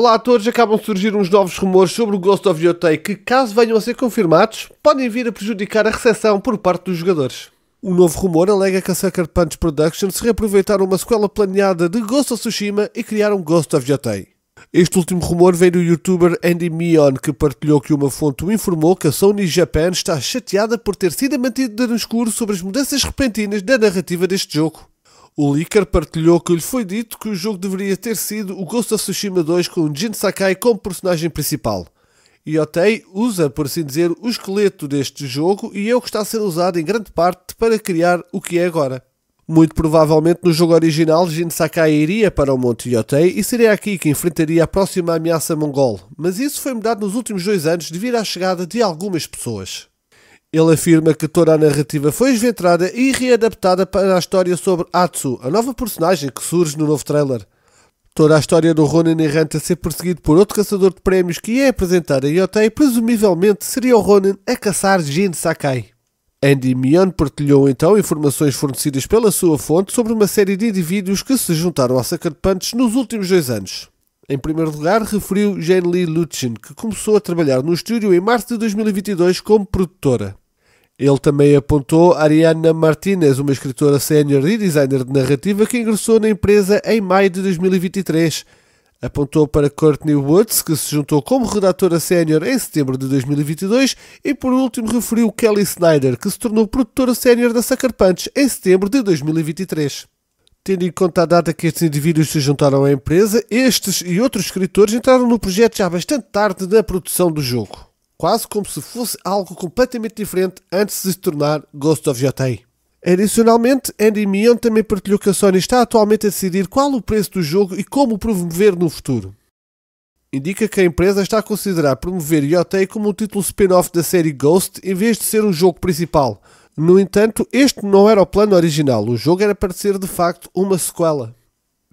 Olá a todos, acabam de surgir uns novos rumores sobre o Ghost of Yotei que, caso venham a ser confirmados, podem vir a prejudicar a recepção por parte dos jogadores. Um novo rumor alega que a Sucker Punch Productions reaproveitaram uma sequela planeada de Ghost of Tsushima e criaram Ghost of Yotei. Este último rumor vem do youtuber Andy Mion, que partilhou que uma fonte o informou que a Sony Japan está chateada por ter sido mantida no escuro sobre as mudanças repentinas da narrativa deste jogo. O Licker partilhou que lhe foi dito que o jogo deveria ter sido o Ghost of Tsushima 2 com Jin Sakai como personagem principal. Yotei usa, por assim dizer, o esqueleto deste jogo e é o que está a ser usado em grande parte para criar o que é agora. Muito provavelmente no jogo original Jin Sakai iria para o Monte Yotei e seria aqui que enfrentaria a próxima ameaça mongol, mas isso foi mudado nos últimos dois anos devido à chegada de algumas pessoas. Ele afirma que toda a narrativa foi esventrada e readaptada para a história sobre Atsu, a nova personagem que surge no novo trailer. Toda a história do Ronin errante a ser perseguido por outro caçador de prémios que é apresentado a Yotei, presumivelmente seria o Ronin a caçar Jin Sakai. Andy Mion partilhou então informações fornecidas pela sua fonte sobre uma série de indivíduos que se juntaram ao Sucker Punch nos últimos dois anos. Em primeiro lugar, referiu Jane Lee Luchin, que começou a trabalhar no estúdio em março de 2022 como produtora. Ele também apontou Ariana Martinez, uma escritora sénior e designer de narrativa que ingressou na empresa em maio de 2023. Apontou para Courtney Woods, que se juntou como redatora sénior em setembro de 2022, e por último referiu Kelly Snyder, que se tornou produtora sénior da Sucker Punch em setembro de 2023. Tendo em conta a data que estes indivíduos se juntaram à empresa, estes e outros escritores entraram no projeto já bastante tarde na produção do jogo quase como se fosse algo completamente diferente antes de se tornar Ghost of Yotei. Adicionalmente, Andy Mion também partilhou que a Sony está atualmente a decidir qual o preço do jogo e como o promover no futuro. Indica que a empresa está a considerar promover Yotei como um título spin-off da série Ghost em vez de ser um jogo principal. No entanto, este não era o plano original, o jogo era para ser de facto uma sequela.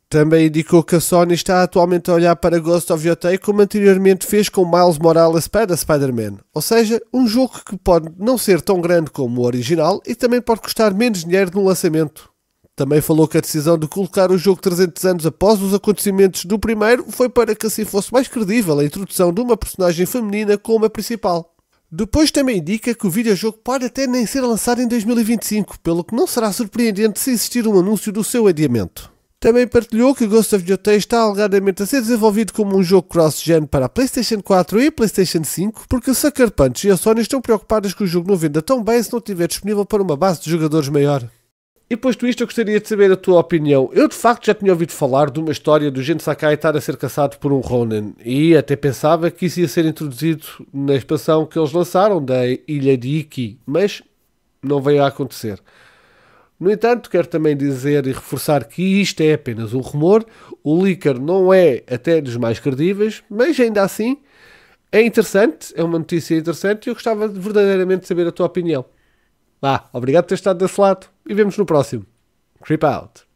Também indicou que a Sony está atualmente a olhar para Ghost of Yotei como anteriormente fez com Miles Morales para Spider-Man, ou seja, um jogo que pode não ser tão grande como o original e também pode custar menos dinheiro no lançamento. Também falou que a decisão de colocar o jogo 300 anos após os acontecimentos do primeiro foi para que assim fosse mais credível a introdução de uma personagem feminina como a principal. Depois também indica que o videojogo pode até nem ser lançado em 2025, pelo que não será surpreendente se existir um anúncio do seu adiamento. Também partilhou que Ghost of Yotei está alegadamente a ser desenvolvido como um jogo cross-gen para a PlayStation 4 e PlayStation 5, porque o Sucker Punch e a Sony estão preocupadas que o jogo não venda tão bem se não estiver disponível para uma base de jogadores maior. E posto isto, eu gostaria de saber a tua opinião. Eu de facto já tinha ouvido falar de uma história do Gen Sakai estar a ser caçado por um Ronin, e até pensava que isso ia ser introduzido na expansão que eles lançaram da Ilha de Iki, mas não veio a acontecer. No entanto, quero também dizer e reforçar que isto é apenas um rumor, o leaker não é até dos mais credíveis, mas ainda assim é interessante, é uma notícia interessante e eu gostava verdadeiramente de saber a tua opinião. Vá, obrigado por ter estado desse lado e vemos no próximo. Creep out.